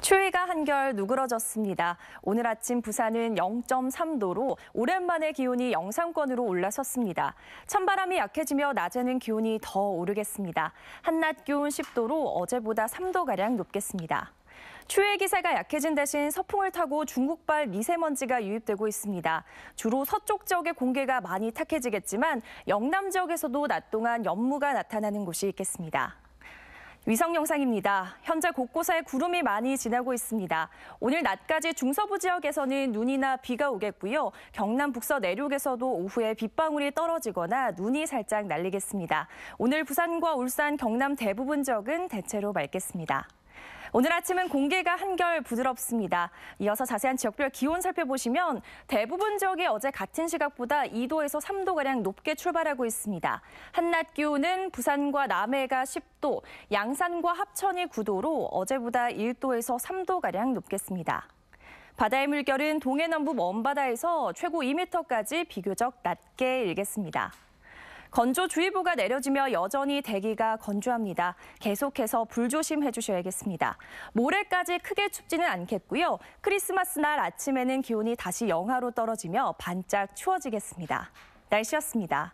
추위가 한결 누그러졌습니다. 오늘 아침 부산은 0.3도로 오랜만에 기온이 영상권으로 올라섰습니다. 찬바람이 약해지며 낮에는 기온이 더 오르겠습니다. 한낮 기온 10도로 어제보다 3도가량 높겠습니다. 추위의 기세가 약해진 대신 서풍을 타고 중국발 미세먼지가 유입되고 있습니다. 주로 서쪽 지역의 공기가 많이 탁해지겠지만 영남 지역에서도 낮 동안 연무가 나타나는 곳이 있겠습니다. 위성 영상입니다. 현재 곳곳에 구름이 많이 지나고 있습니다. 오늘 낮까지 중서부 지역에서는 눈이나 비가 오겠고요. 경남 북서 내륙에서도 오후에 빗방울이 떨어지거나 눈이 살짝 날리겠습니다. 오늘 부산과 울산, 경남 대부분 지역은 대체로 맑겠습니다. 오늘 아침은 공기가 한결 부드럽습니다. 이어서 자세한 지역별 기온 살펴보시면 대부분 지역이 어제 같은 시각보다 2도에서 3도가량 높게 출발하고 있습니다. 한낮 기온은 부산과 남해가 10도, 양산과 합천이 9도로 어제보다 1도에서 3도가량 높겠습니다. 바다의 물결은 동해 남부 먼바다에서 최고 2m까지 비교적 낮게 일겠습니다. 건조주의보가 내려지며 여전히 대기가 건조합니다. 계속해서 불조심해 주셔야겠습니다. 모레까지 크게 춥지는 않겠고요. 크리스마스 날 아침에는 기온이 다시 영하로 떨어지며 반짝 추워지겠습니다. 날씨였습니다.